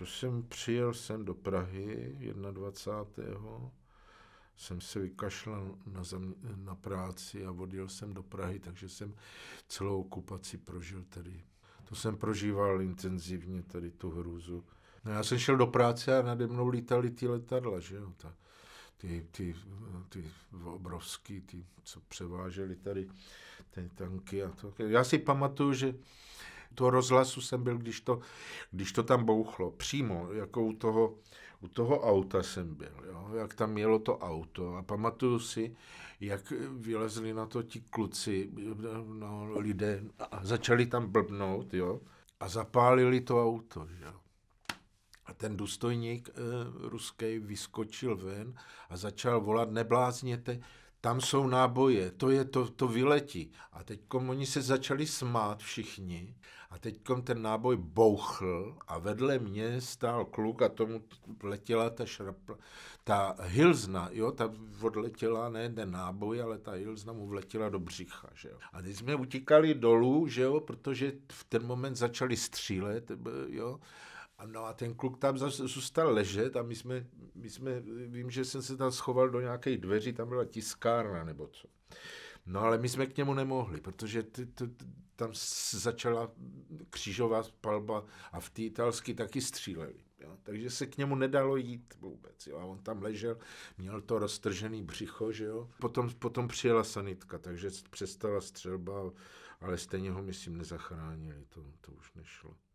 To jsem přijel sem do Prahy 21. Jsem se vykašlal na, zem, na práci a odjel jsem do Prahy, takže jsem celou okupaci prožil tady. To jsem prožíval intenzivně, tady tu hrůzu. No já jsem šel do práce a nade mnou lítali ty letadla, že jo, ta, ty, ty, ty obrovský, ty, co převáželi tady ty tanky a to. Já si pamatuju, že toho rozhlasu jsem byl, když to, když to tam bouchlo. Přímo, jako u toho, u toho auta jsem byl, jo? jak tam mělo to auto. A pamatuju si, jak vylezli na to ti kluci, no, lidé, a začali tam blbnout, jo, a zapálili to auto, jo. A ten důstojník e, eh, ruský vyskočil ven a začal volat, neblázněte, tam jsou náboje, to je to, to vyletí. A teď oni se začali smát všichni a teď ten náboj bouchl a vedle mě stál kluk a tomu letěla ta šrapla, ta hilzna, jo, ta odletěla ne ten náboj, ale ta hilzna mu vletěla do břicha, že jo. A teď jsme utíkali dolů, že jo, protože v ten moment začali střílet, jo, No a ten kluk tam zůstal ležet a my jsme, my jsme, vím, že jsem se tam schoval do nějaké dveří, tam byla tiskárna nebo co. No ale my jsme k němu nemohli, protože ty, ty, ty, tam začala křížová palba a v té italsky taky stříleli. Jo? Takže se k němu nedalo jít vůbec. Jo? A on tam ležel, měl to roztržený břicho, že jo. Potom, potom přijela sanitka, takže přestala střelba, ale stejně ho, myslím, nezachránili. To, to už nešlo.